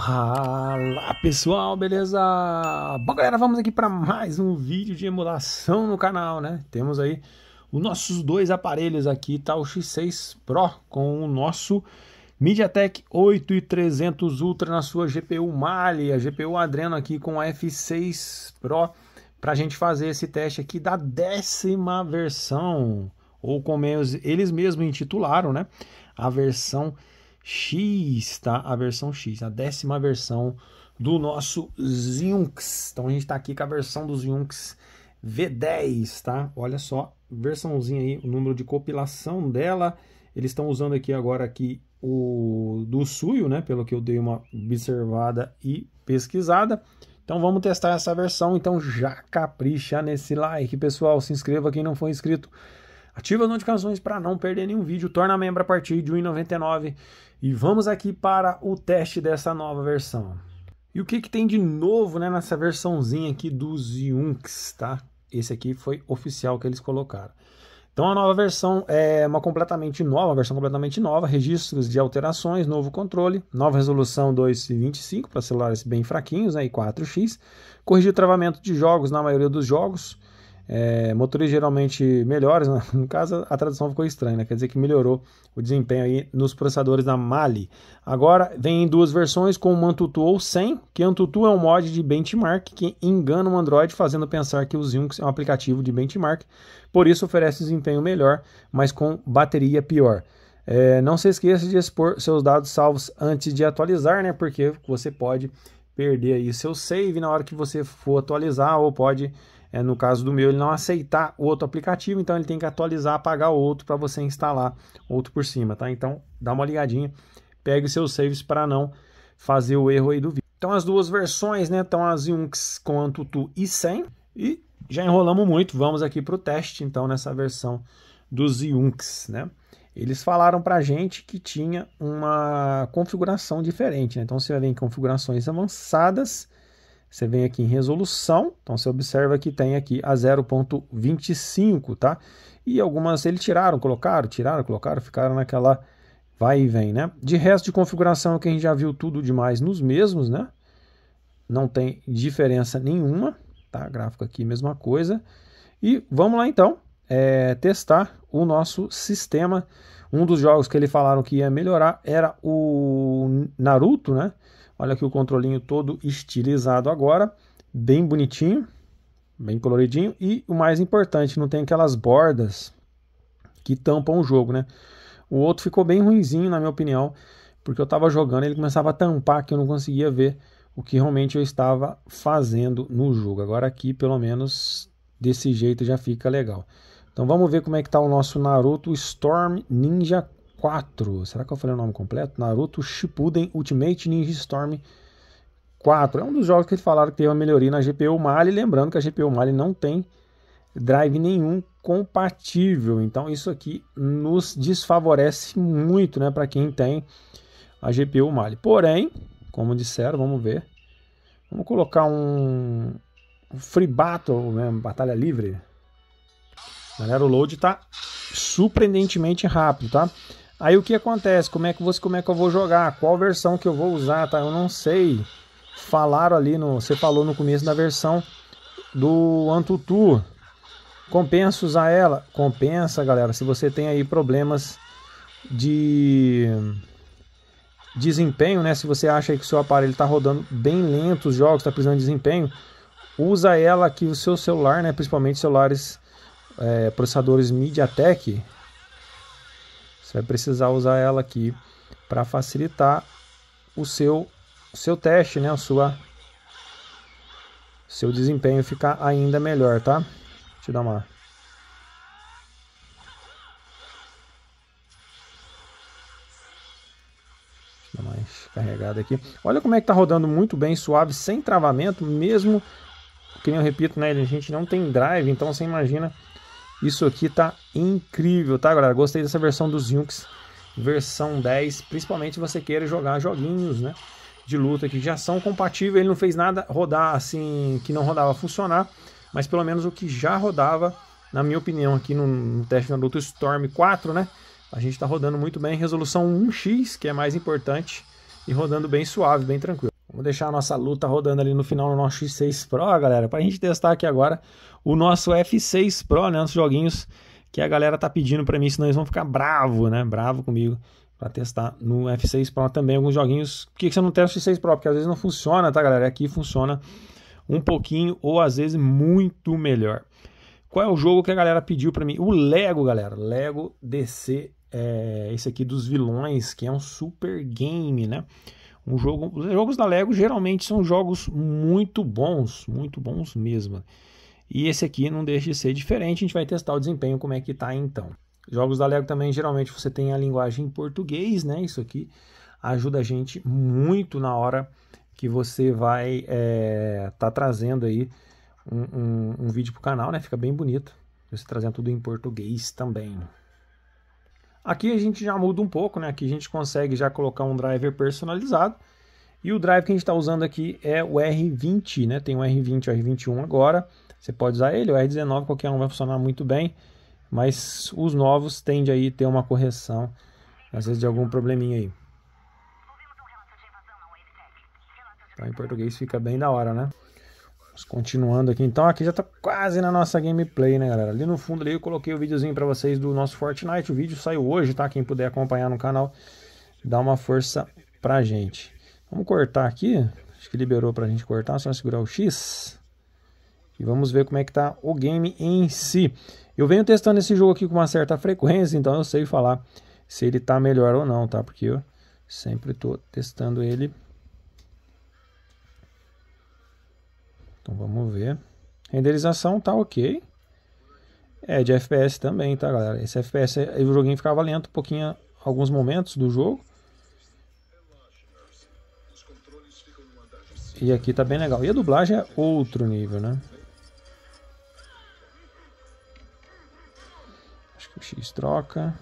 Fala pessoal, beleza? Bom galera, vamos aqui para mais um vídeo de emulação no canal, né? Temos aí os nossos dois aparelhos aqui, tá? O X6 Pro com o nosso MediaTek 8300 Ultra na sua GPU Mali, a GPU Adreno aqui com a F6 Pro para a gente fazer esse teste aqui da décima versão, ou como eles mesmos intitularam, né? A versão X, tá? A versão X, a décima versão do nosso Zinx. Então a gente está aqui com a versão do Zinx V10, tá? Olha só, versãozinha aí, o número de compilação dela. Eles estão usando aqui agora aqui o do Suio, né? Pelo que eu dei uma observada e pesquisada. Então vamos testar essa versão, então já capricha nesse like, pessoal, se inscreva quem não for inscrito. Ativa as notificações para não perder nenhum vídeo. Torna membro a partir de R$ 1,99. E vamos aqui para o teste dessa nova versão. E o que, que tem de novo né, nessa versãozinha aqui dos Yunks, tá? Esse aqui foi oficial que eles colocaram. Então a nova versão é uma completamente nova, uma versão completamente nova, registros de alterações, novo controle, nova resolução 2.25 para celulares bem fraquinhos, né, e 4x, corrigir travamento de jogos na maioria dos jogos, é, motores geralmente melhores, né? no caso a tradução ficou estranha, né? quer dizer que melhorou o desempenho aí nos processadores da Mali. Agora vem em duas versões com o Antutu ou sem, que Antutu é um mod de benchmark que engana o Android fazendo pensar que o Zinux é um aplicativo de benchmark, por isso oferece desempenho melhor, mas com bateria pior. É, não se esqueça de expor seus dados salvos antes de atualizar, né? Porque você pode perder aí seu save na hora que você for atualizar ou pode é, no caso do meu, ele não aceitar o outro aplicativo, então ele tem que atualizar, apagar o outro para você instalar outro por cima, tá? Então, dá uma ligadinha, pegue seus saves para não fazer o erro aí do vídeo. Então, as duas versões, né? Então, as Unix com Antutu e sem. E já enrolamos muito, vamos aqui para o teste, então, nessa versão dos Unix, né? Eles falaram para a gente que tinha uma configuração diferente, né? Então, você vai ver em configurações avançadas você vem aqui em resolução, então você observa que tem aqui a 0.25, tá? E algumas eles tiraram, colocaram, tiraram, colocaram, ficaram naquela vai e vem, né? De resto de configuração que a gente já viu tudo demais nos mesmos, né? Não tem diferença nenhuma, tá? Gráfico aqui, mesma coisa. E vamos lá então é, testar o nosso sistema. Um dos jogos que eles falaram que ia melhorar era o Naruto, né? Olha aqui o controlinho todo estilizado agora, bem bonitinho, bem coloridinho. E o mais importante, não tem aquelas bordas que tampam o jogo, né? O outro ficou bem ruinzinho, na minha opinião, porque eu estava jogando e ele começava a tampar que eu não conseguia ver o que realmente eu estava fazendo no jogo. Agora aqui, pelo menos, desse jeito já fica legal. Então vamos ver como é que está o nosso Naruto Storm Ninja 4. Será que eu falei o nome completo? Naruto Shippuden Ultimate Ninja Storm 4. É um dos jogos que eles falaram que tem uma melhoria na GPU Mali. Lembrando que a GPU Mali não tem drive nenhum compatível. Então isso aqui nos desfavorece muito né, para quem tem a GPU Mali. Porém, como disseram, vamos ver. Vamos colocar um, free battle, né, batalha livre. Galera, o load está surpreendentemente rápido, tá? Aí o que acontece? Como é que você, como é que eu vou jogar? Qual versão que eu vou usar? Tá, eu não sei. Falaram ali no, você falou no começo da versão do Antutu. Compensa usar ela? Compensa, galera. Se você tem aí problemas de desempenho, né? Se você acha que o seu aparelho está rodando bem lento os jogos, está precisando de desempenho, usa ela que o seu celular, né? Principalmente celulares é, processadores MediaTek, você vai precisar usar ela aqui para facilitar o seu, o seu teste, né? A sua, seu desempenho ficar ainda melhor, tá? Deixa eu dar uma carregada aqui. Olha como é que tá rodando muito bem, suave, sem travamento, mesmo que nem eu repito, né, a gente não tem drive, então você imagina isso aqui tá incrível, tá, galera? Gostei dessa versão dos Yunks, versão 10, principalmente você queira jogar joguinhos, né? De luta que já são compatíveis, ele não fez nada rodar assim, que não rodava funcionar, mas pelo menos o que já rodava, na minha opinião, aqui no teste da luta Storm 4, né? A gente está rodando muito bem, resolução 1x, que é mais importante, e rodando bem suave, bem tranquilo. Vou deixar a nossa luta rodando ali no final no nosso X6 Pro, galera, para a gente testar aqui agora o nosso F6 Pro, né, os joguinhos que a galera tá pedindo para mim, senão eles vão ficar bravo, né, bravo comigo para testar no F6 Pro também alguns joguinhos. Por que você não testa o X6 Pro? Porque às vezes não funciona, tá, galera? Aqui funciona um pouquinho ou às vezes muito melhor. Qual é o jogo que a galera pediu para mim? O Lego, galera. Lego DC, é, esse aqui dos vilões, que é um super game, né? Um jogo, os jogos da Lego geralmente são jogos muito bons, muito bons mesmo. E esse aqui não deixa de ser diferente, a gente vai testar o desempenho como é que tá então. Jogos da Lego também geralmente você tem a linguagem em português, né? Isso aqui ajuda a gente muito na hora que você vai é, tá trazendo aí um, um, um vídeo pro canal, né? Fica bem bonito. Você trazendo tudo em português também. Aqui a gente já muda um pouco, né? Aqui a gente consegue já colocar um driver personalizado. E o driver que a gente está usando aqui é o R20, né? Tem o R20 o R21 agora. Você pode usar ele, o R19, qualquer um vai funcionar muito bem. Mas os novos tende aí ter uma correção, às vezes de algum probleminha aí. Então em português fica bem da hora, né? Vamos continuando aqui, então aqui já tá quase na nossa gameplay, né galera? Ali no fundo ali eu coloquei o videozinho pra vocês do nosso Fortnite, o vídeo saiu hoje, tá? Quem puder acompanhar no canal, dá uma força pra gente. Vamos cortar aqui, acho que liberou pra gente cortar, só segurar o X. E vamos ver como é que tá o game em si. Eu venho testando esse jogo aqui com uma certa frequência, então eu sei falar se ele tá melhor ou não, tá? Porque eu sempre tô testando ele Então vamos ver. Renderização tá ok. É de FPS também, tá galera? Esse FPS, o joguinho ficava lento um pouquinho alguns momentos do jogo. E aqui tá bem legal. E a dublagem é outro nível, né? Acho que o X troca.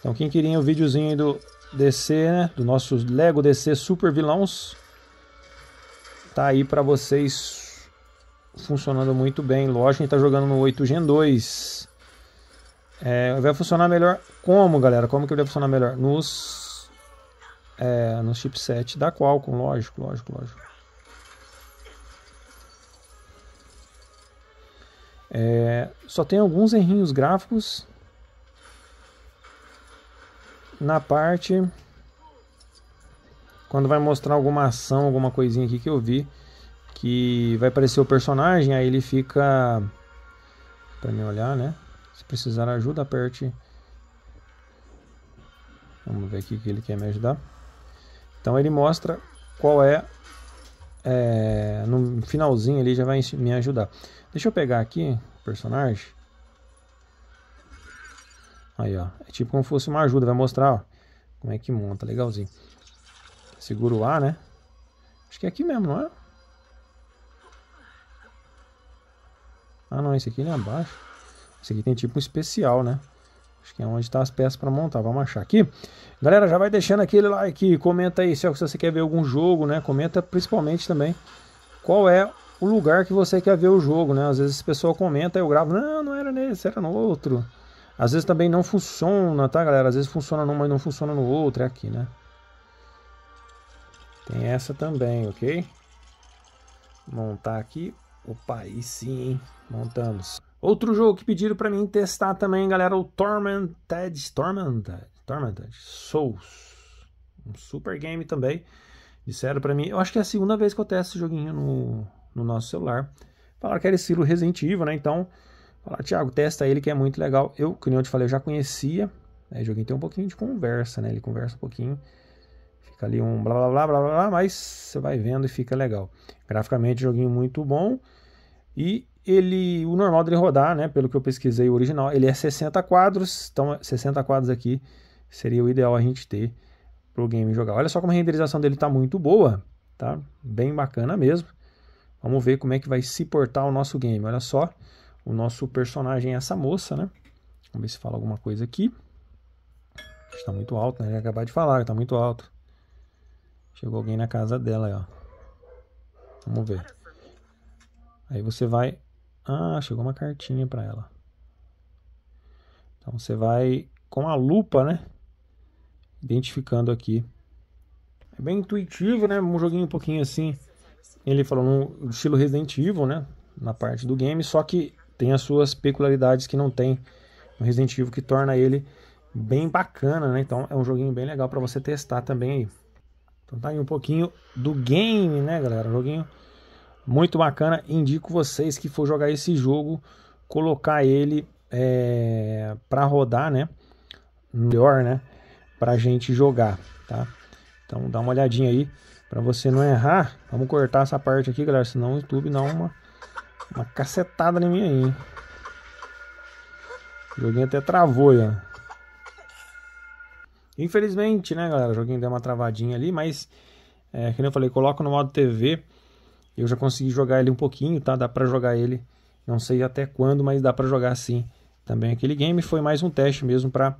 Então quem queria o um videozinho aí do DC, né? Do nosso Lego DC Super Vilões. Tá aí para vocês funcionando muito bem. Lógico, a gente tá jogando no 8 Gen 2. É, vai funcionar melhor como, galera? Como que vai funcionar melhor? Nos, é, nos chipset da Qualcomm, lógico, lógico, lógico. É, só tem alguns errinhos gráficos na parte quando vai mostrar alguma ação, alguma coisinha aqui que eu vi que vai aparecer o personagem, aí ele fica para me olhar, né? Se precisar ajuda, aperte. Vamos ver aqui que ele quer me ajudar. Então ele mostra qual é, é no finalzinho ele já vai me ajudar. Deixa eu pegar aqui o personagem Aí, ó. É tipo como fosse uma ajuda, vai mostrar, ó, como é que monta, legalzinho. Segura o ar, né? Acho que é aqui mesmo, não é? Ah, não, esse aqui não é abaixo. Esse aqui tem tipo um especial, né? Acho que é onde tá as peças para montar. Vamos achar aqui. Galera, já vai deixando aquele like, comenta aí se é você quer ver algum jogo, né? Comenta principalmente também qual é o lugar que você quer ver o jogo, né? Às vezes o pessoal comenta e eu gravo, não, não era nesse, era no outro. Às vezes também não funciona, tá, galera? Às vezes funciona num, mas não funciona no outro, é aqui, né? Tem essa também, ok? Montar aqui. Opa, aí sim, montamos. Outro jogo que pediram para mim testar também, galera, o Tormented, Tormented, Tormented Souls. Um super game também. Disseram para mim, eu acho que é a segunda vez que eu testo esse joguinho no, no nosso celular. Falaram que era estilo Resident Evil, né? Então, Olá, Thiago, testa ele que é muito legal. Eu, que nem eu te falei, eu já conhecia. Né? Joguinho tem um pouquinho de conversa, né? Ele conversa um pouquinho. Fica ali um blá blá blá blá blá, blá mas você vai vendo e fica legal. Graficamente, joguinho muito bom. E ele, o normal dele rodar, né? Pelo que eu pesquisei, o original, ele é 60 quadros. Então, 60 quadros aqui seria o ideal a gente ter pro game jogar. Olha só como a renderização dele tá muito boa, tá? Bem bacana mesmo. Vamos ver como é que vai se portar o nosso game. Olha só o nosso personagem é essa moça, né? Vamos ver se fala alguma coisa aqui. Está muito alto, né? acabar de falar, está muito alto. Chegou alguém na casa dela, ó. Vamos ver. Aí você vai. Ah, chegou uma cartinha para ela. Então você vai com a lupa, né? Identificando aqui. É bem intuitivo, né? Um joguinho um pouquinho assim. Ele falou no estilo Resident Evil, né? Na parte do game, só que tem as suas peculiaridades que não tem no Resident Evil, que torna ele bem bacana, né? Então é um joguinho bem legal para você testar também aí. Então tá aí um pouquinho do game, né, galera? Um joguinho muito bacana. Indico vocês que for jogar esse jogo, colocar ele é, para rodar, né? Melhor, né? Pra gente jogar, tá? Então dá uma olhadinha aí para você não errar. Vamos cortar essa parte aqui, galera, senão o YouTube dá uma uma cacetada em mim aí, hein? O joguinho até travou, ó. Infelizmente, né, galera? O joguinho deu uma travadinha ali, mas... É, que eu falei, coloca no modo TV. Eu já consegui jogar ele um pouquinho, tá? Dá pra jogar ele, não sei até quando, mas dá pra jogar sim. Também aquele game foi mais um teste mesmo para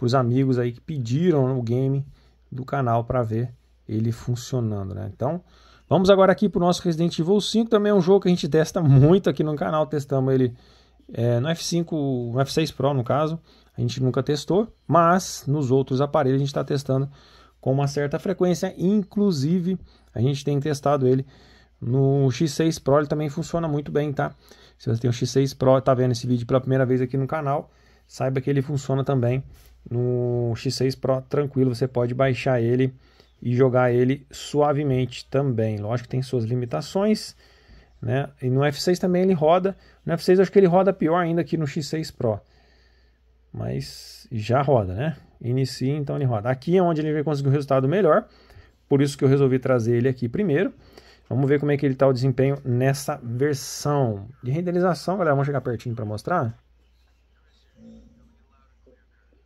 os amigos aí que pediram o game do canal para ver ele funcionando, né? Então, Vamos agora aqui para o nosso Resident Evil 5, também é um jogo que a gente testa muito aqui no canal, testamos ele é, no F5, no F6 Pro no caso, a gente nunca testou, mas nos outros aparelhos a gente está testando com uma certa frequência, inclusive a gente tem testado ele no X6 Pro, ele também funciona muito bem, tá? Se você tem o X6 Pro e está vendo esse vídeo pela primeira vez aqui no canal, saiba que ele funciona também no X6 Pro tranquilo, você pode baixar ele e jogar ele suavemente também. Lógico que tem suas limitações, né? E no F6 também ele roda. No F6 acho que ele roda pior ainda que no X6 Pro. Mas já roda, né? Inicia, então ele roda. Aqui é onde ele vai conseguir um resultado melhor. Por isso que eu resolvi trazer ele aqui primeiro. Vamos ver como é que ele está o desempenho nessa versão. De renderização, galera, vamos chegar pertinho para mostrar.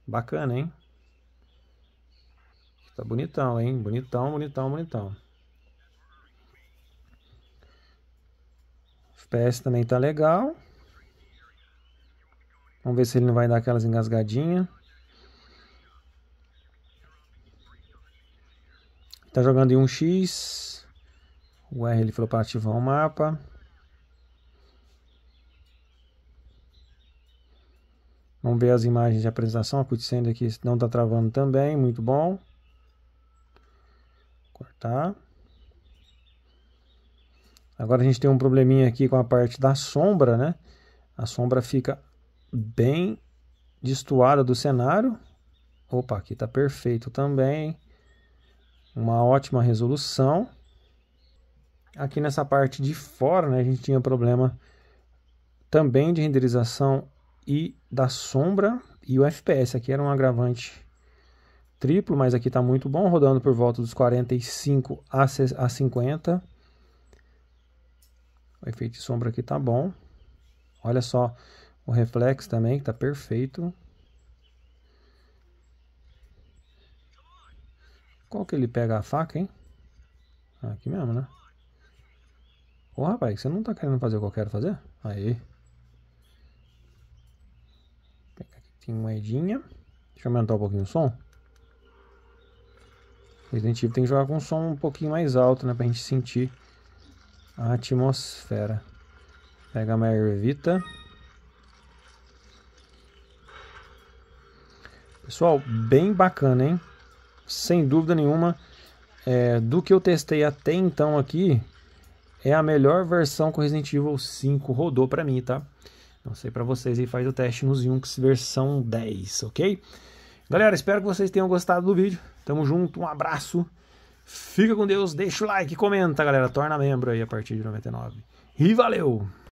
Bacana, hein? Tá bonitão, hein? Bonitão, bonitão, bonitão. FPS também tá legal. Vamos ver se ele não vai dar aquelas engasgadinhas. Tá jogando em 1x. O R ele falou para ativar o mapa. Vamos ver as imagens de apresentação. A aqui não tá travando também, muito bom. Cortar. Agora a gente tem um probleminha aqui com a parte da sombra, né? A sombra fica bem destoada do cenário. Opa, aqui tá perfeito também. Uma ótima resolução. Aqui nessa parte de fora, né, a gente tinha problema também de renderização e da sombra e o FPS. Aqui era um agravante triplo, mas aqui está muito bom, rodando por volta dos 45 a 50. O efeito de sombra aqui está bom. Olha só o reflexo também, que está perfeito. Qual que ele pega a faca, hein? Ah, aqui mesmo, né? Ô rapaz, você não tá querendo fazer o que eu quero fazer? Aí. tem moedinha. Deixa eu aumentar um pouquinho o som. Resident Evil tem que jogar com um som um pouquinho mais alto, né? Pra gente sentir a atmosfera. Pega maior evita. Pessoal, bem bacana, hein? Sem dúvida nenhuma, é, do que eu testei até então aqui, é a melhor versão que o Resident Evil 5 rodou para mim, tá? Não sei para vocês e faz o teste nos Yunks versão 10, ok? Galera, espero que vocês tenham gostado do vídeo. Tamo junto, um abraço. Fica com Deus, deixa o like, comenta, galera. Torna membro aí a partir de 99. E valeu!